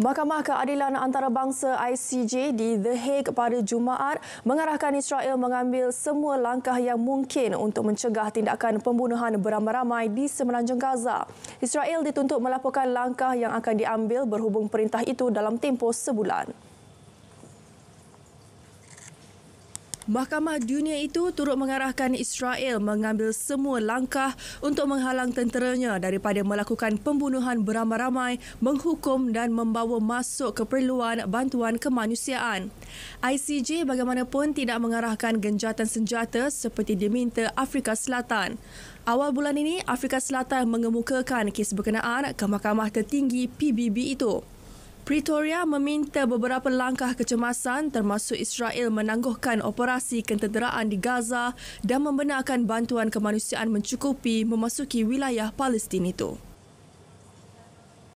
Mahkamah Keadilan Antarabangsa ICJ di The Hague pada Jumaat mengarahkan Israel mengambil semua langkah yang mungkin untuk mencegah tindakan pembunuhan beramai-ramai di Semenanjung Gaza. Israel dituntut melaporkan langkah yang akan diambil berhubung perintah itu dalam tempoh sebulan. Mahkamah dunia itu turut mengarahkan Israel mengambil semua langkah untuk menghalang tenteranya daripada melakukan pembunuhan beramai-ramai, menghukum dan membawa masuk keperluan bantuan kemanusiaan. ICJ bagaimanapun tidak mengarahkan genjatan senjata seperti diminta Afrika Selatan. Awal bulan ini, Afrika Selatan mengemukakan kes berkenaan ke Mahkamah Tertinggi PBB itu. Pretoria meminta beberapa langkah kecemasan termasuk Israel menangguhkan operasi ketenteraan di Gaza dan membenarkan bantuan kemanusiaan mencukupi memasuki wilayah Palestin itu.